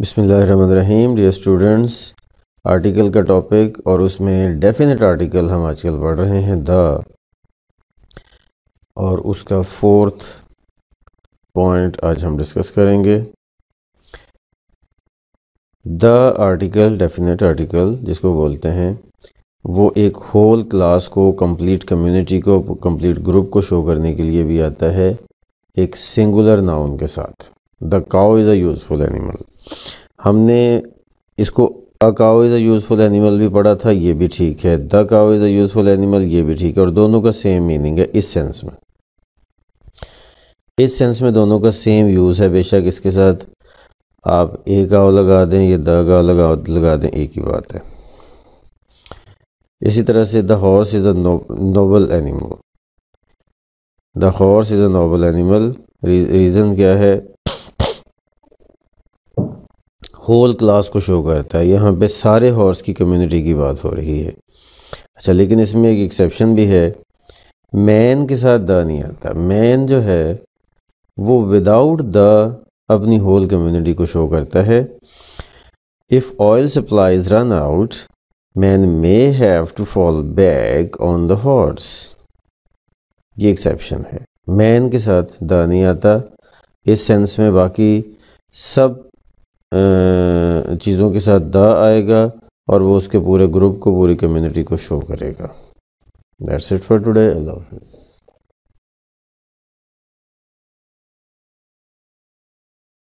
बिसमीम dear students article का topic और उसमें डेफिनेट आर्टिकल हम आजकल पढ़ रहे हैं द और उसका फोर्थ पॉइंट आज हम डिस्कस करेंगे द आर्टिकल डेफिनेट आर्टिकल जिसको बोलते हैं वो एक होल क्लास को कंप्लीट कम्युनिटी को कंप्लीट ग्रुप को शो करने के लिए भी आता है एक सिंगुलर नाउन के साथ the cow is a useful animal हमने इसको a cow is a useful animal भी पढ़ा था ये भी ठीक है the cow is a useful animal ये भी ठीक है और दोनों का सेम मीनिंग है इस सेंस में इस सेंस में दोनों का सेम यूज़ है बेशक इसके साथ आप ए काओ लगा दें या द काओ लगा लगा दें एक ही बात है इसी तरह से the horse is a noble animal the horse is a noble animal reason क्या है होल क्लास को शो करता है यहाँ पे सारे हॉर्स की कम्युनिटी की बात हो रही है अच्छा लेकिन इसमें एक एक्सेप्शन भी है मैन के साथ द नहीं आता मैन जो है वो विदाउट द अपनी होल कम्युनिटी को शो करता है if oil supplies run out man may have to fall back on the horse ये एक्सेप्शन है मैन के साथ द नहीं आता इस सेंस में बाकी सब चीज़ों के साथ दा आएगा और वो उसके पूरे ग्रुप को पूरी कम्युनिटी को शो करेगा दैट्स इट फॉर टुडे अल्लाह हाफिज़